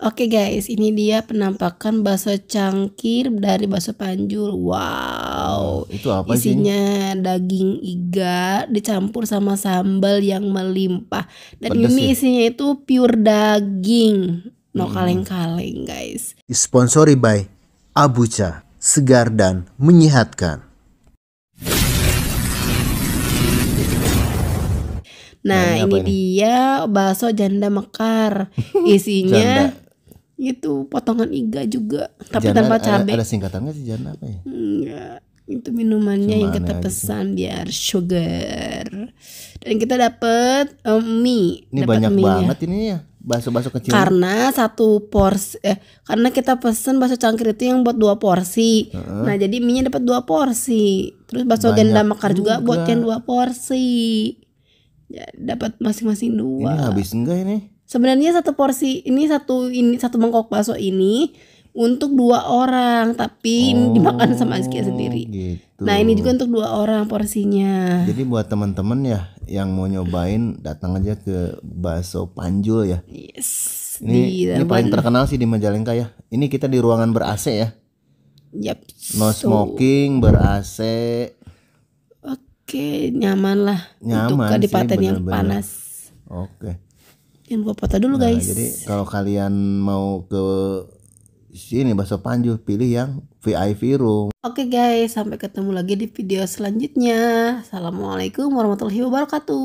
Oke guys, ini dia penampakan bakso cangkir dari bakso panjul. Wow. Nah, itu apa sih? Isinya daging iga dicampur sama sambal yang melimpah. Dan Pedas ini ya? isinya itu pure daging. No hmm. kaleng-kaleng, hmm. guys. Disponsori by Abuca, segar dan menyehatkan. Nah, nah ini, ini dia bakso janda mekar. Isinya itu potongan iga juga tapi jana, tanpa cabai ada, ada singkatannya sih jana apa ya enggak itu minumannya Cuma yang kita pesan gitu. biar sugar dan kita dapat um, mie ini dapet banyak mie banget ini ya bakso-bakso kecil karena satu porsi eh karena kita pesan bakso cangkir itu yang buat dua porsi uh-huh. nah jadi mie nya dapat dua porsi terus bakso ganda mekar juga, juga buat yang dua porsi ya, dapat masing-masing dua ini habis enggak ini Sebenarnya satu porsi ini satu ini satu mangkok bakso ini untuk dua orang tapi oh, dimakan sama Azkia sendiri. Gitu. Nah ini juga untuk dua orang porsinya. Jadi buat teman-teman ya yang mau nyobain datang aja ke bakso Panjul ya. Yes. Ini, ini paling terkenal sih di Majalengka ya. Ini kita di ruangan ber AC ya. Yap. No smoking, ber AC. Oke, nyaman lah. Nyaman untuk kadipaten yang panas. Oke info foto dulu nah, guys. Jadi kalau kalian mau ke sini bakso Panju pilih yang VIP room. Oke okay guys, sampai ketemu lagi di video selanjutnya. Assalamualaikum warahmatullahi wabarakatuh.